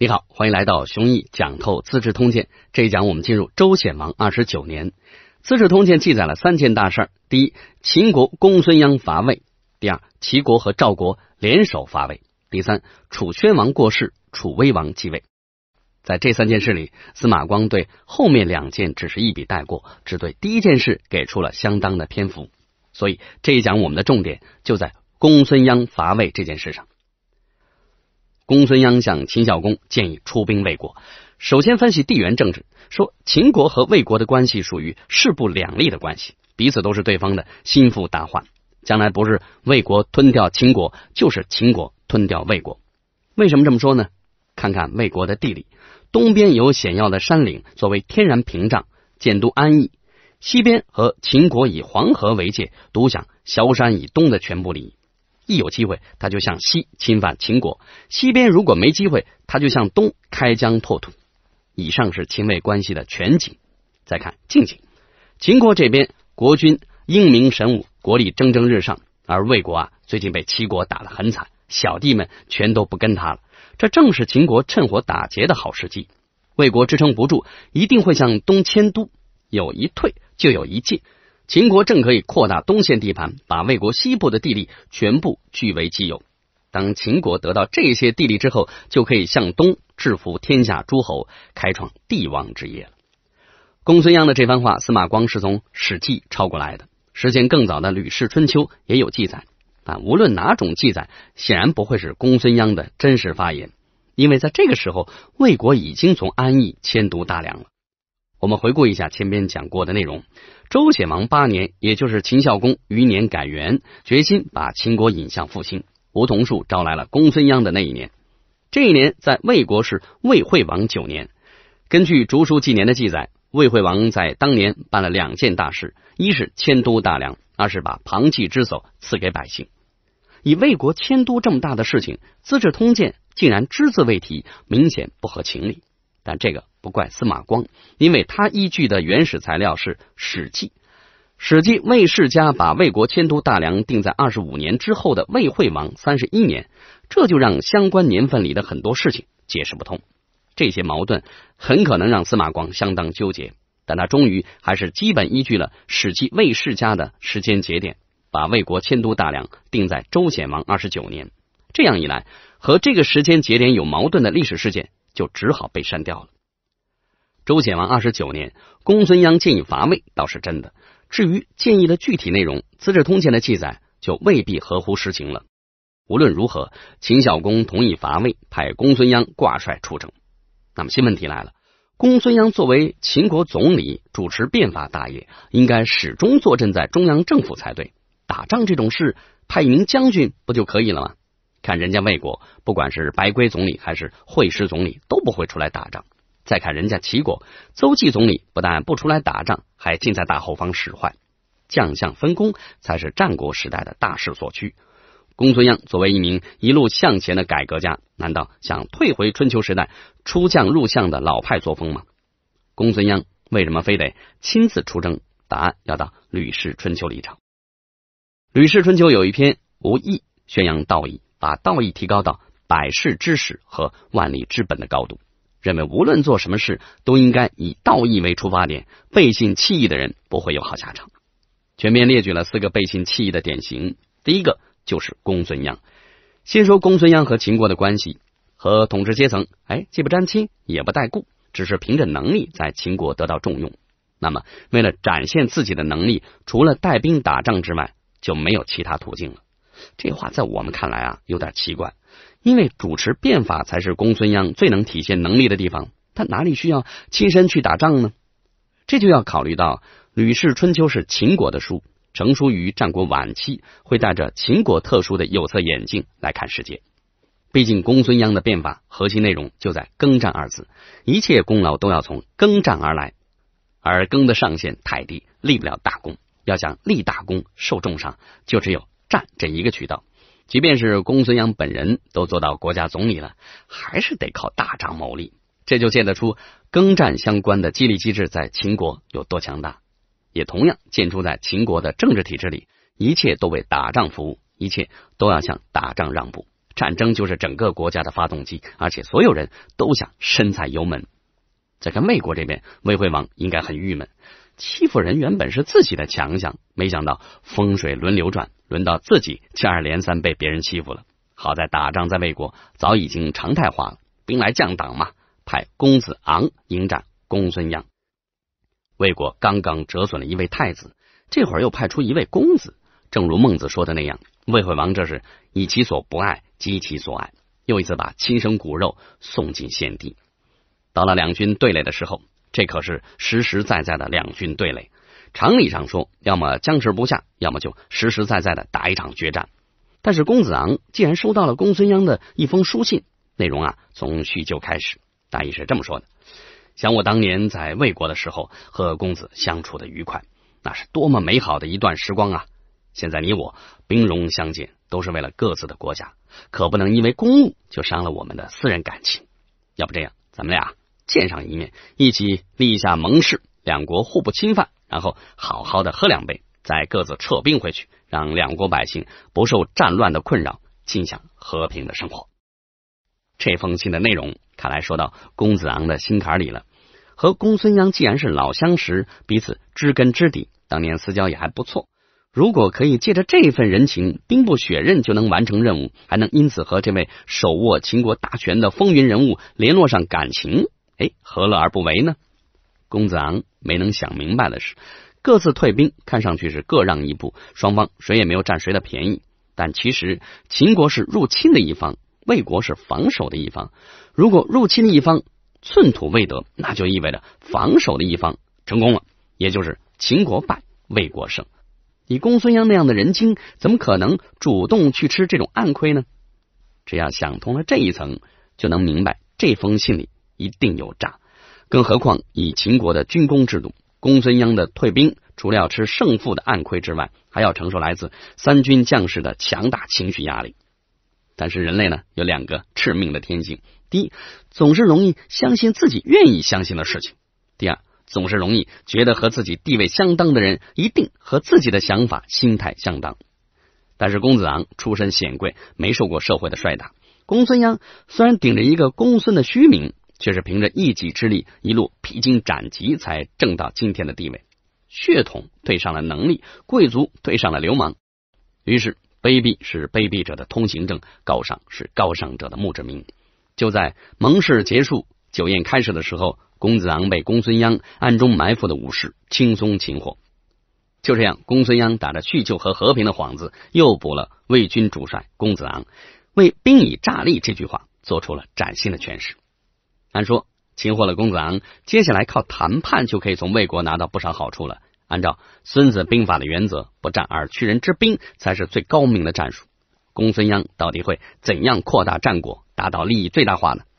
你好，欢迎来到熊毅讲透《资治通鉴》。这一讲我们进入周显王二十九年，《资治通鉴》记载了三件大事：第一，秦国公孙鞅伐魏；第二，齐国和赵国联手伐魏；第三，楚宣王过世，楚威王继位。在这三件事里，司马光对后面两件只是一笔带过，只对第一件事给出了相当的篇幅。所以这一讲我们的重点就在公孙鞅伐魏这件事上。公孙鞅向秦孝公建议出兵魏国。首先分析地缘政治，说秦国和魏国的关系属于势不两立的关系，彼此都是对方的心腹大患，将来不是魏国吞掉秦国，就是秦国吞掉魏国。为什么这么说呢？看看魏国的地理，东边有险要的山岭作为天然屏障，建都安邑；西边和秦国以黄河为界，独享萧山以东的全部利益。一有机会，他就向西侵犯秦国；西边如果没机会，他就向东开疆拓土。以上是秦魏关系的全景。再看近景，秦国这边国君英明神武，国力蒸蒸日上，而魏国啊，最近被齐国打得很惨，小弟们全都不跟他了，这正是秦国趁火打劫的好时机。魏国支撑不住，一定会向东迁都。有一退，就有一进。秦国正可以扩大东线地盘，把魏国西部的地利全部据为己有。当秦国得到这些地利之后，就可以向东制服天下诸侯，开创帝王之业了。公孙鞅的这番话，司马光是从《史记》抄过来的。时间更早的《吕氏春秋》也有记载，但无论哪种记载，显然不会是公孙鞅的真实发言，因为在这个时候，魏国已经从安邑迁都大梁了。我们回顾一下前边讲过的内容。周显王八年，也就是秦孝公余年改元，决心把秦国引向复兴。梧桐树招来了公孙鞅的那一年，这一年在魏国是魏惠王九年。根据《竹书纪年》的记载，魏惠王在当年办了两件大事：一是迁都大梁，二是把庞寄之首赐给百姓。以魏国迁都这么大的事情，《资治通鉴》竟然只字未提，明显不合情理。但这个不怪司马光，因为他依据的原始材料是《史记》，《史记》魏世家把魏国迁都大梁定在二十五年之后的魏惠王三十一年，这就让相关年份里的很多事情解释不通。这些矛盾很可能让司马光相当纠结，但他终于还是基本依据了《史记》魏世家的时间节点，把魏国迁都大梁定在周显王二十九年。这样一来，和这个时间节点有矛盾的历史事件。就只好被删掉了。周显王二十九年，公孙鞅建议伐魏，倒是真的。至于建议的具体内容，《资治通鉴》的记载就未必合乎实情了。无论如何，秦孝公同意伐魏，派公孙鞅挂帅出征。那么，新问题来了：公孙鞅作为秦国总理，主持变法大业，应该始终坐镇在中央政府才对。打仗这种事，派一名将军不就可以了吗？看人家魏国，不管是白圭总理还是惠施总理，都不会出来打仗。再看人家齐国，邹忌总理不但不出来打仗，还尽在大后方使坏。将相分工才是战国时代的大势所趋。公孙鞅作为一名一路向前的改革家，难道想退回春秋时代出将入相的老派作风吗？公孙鞅为什么非得亲自出征？答案要到《吕氏春秋》里找。《吕氏春秋》有一篇《无义》，宣扬道义。把道义提高到百世之始和万里之本的高度，认为无论做什么事都应该以道义为出发点。背信弃义的人不会有好下场。全面列举了四个背信弃义的典型，第一个就是公孙鞅。先说公孙鞅和秦国的关系和统治阶层，哎，既不沾亲也不带故，只是凭着能力在秦国得到重用。那么，为了展现自己的能力，除了带兵打仗之外，就没有其他途径了。这话在我们看来啊，有点奇怪，因为主持变法才是公孙鞅最能体现能力的地方，他哪里需要亲身去打仗呢？这就要考虑到《吕氏春秋》是秦国的书，成书于战国晚期，会带着秦国特殊的有色眼镜来看世界。毕竟公孙鞅的变法核心内容就在“耕战”二字，一切功劳都要从“耕战”而来，而“耕”的上限太低，立不了大功。要想立大功、受重伤，就只有……战这一个渠道，即便是公孙鞅本人都做到国家总理了，还是得靠打仗谋利。这就见得出耕战相关的激励机制在秦国有多强大，也同样建筑在秦国的政治体制里，一切都为打仗服务，一切都要向打仗让步。战争就是整个国家的发动机，而且所有人都想深踩油门。再看魏国这边，魏惠王应该很郁闷，欺负人原本是自己的强项，没想到风水轮流转。轮到自己接二连三被别人欺负了，好在打仗在魏国早已经常态化了，兵来将挡嘛，派公子昂迎战公孙鞅。魏国刚刚折损了一位太子，这会儿又派出一位公子。正如孟子说的那样，魏惠王这是以其所不爱激其所爱，又一次把亲生骨肉送进献帝。到了两军对垒的时候，这可是实实在在的两军对垒。常理上说，要么僵持不下，要么就实实在在的打一场决战。但是公子昂既然收到了公孙鞅的一封书信，内容啊，从叙旧开始，大意是这么说的：，想我当年在魏国的时候，和公子相处的愉快，那是多么美好的一段时光啊！现在你我兵戎相见，都是为了各自的国家，可不能因为公务就伤了我们的私人感情。要不这样，咱们俩见上一面，一起立下盟誓，两国互不侵犯。然后好好的喝两杯，再各自撤兵回去，让两国百姓不受战乱的困扰，尽享和平的生活。这封信的内容，看来说到公子昂的心坎里了。和公孙鞅既然是老相识，彼此知根知底，当年私交也还不错。如果可以借着这份人情，兵不血刃就能完成任务，还能因此和这位手握秦国大权的风云人物联络上感情，哎，何乐而不为呢？公子昂没能想明白的是，各自退兵看上去是各让一步，双方谁也没有占谁的便宜。但其实，秦国是入侵的一方，魏国是防守的一方。如果入侵的一方寸土未得，那就意味着防守的一方成功了，也就是秦国败，魏国胜。以公孙鞅那样的人精，怎么可能主动去吃这种暗亏呢？只要想通了这一层，就能明白这封信里一定有诈。更何况，以秦国的军功制度，公孙鞅的退兵，除了要吃胜负的暗亏之外，还要承受来自三军将士的强大情绪压力。但是人类呢，有两个致命的天性：第一，总是容易相信自己愿意相信的事情；第二，总是容易觉得和自己地位相当的人一定和自己的想法、心态相当。但是公子昂出身显贵，没受过社会的摔打；公孙鞅虽然顶着一个公孙的虚名。却是凭着一己之力，一路披荆斩棘，才挣到今天的地位。血统对上了能力，贵族对上了流氓。于是，卑鄙是卑鄙者的通行证，高尚是高尚者的墓志铭。就在盟誓结束、酒宴开始的时候，公子昂被公孙鞅暗中埋伏的武士轻松擒获。就这样，公孙鞅打着叙旧和和平的幌子，又捕了魏军主帅公子昂，为“兵以诈立”这句话做出了崭新的诠释。按说，擒获了公子昂，接下来靠谈判就可以从魏国拿到不少好处了。按照《孙子兵法》的原则，不战而屈人之兵才是最高明的战术。公孙鞅到底会怎样扩大战果，达到利益最大化呢？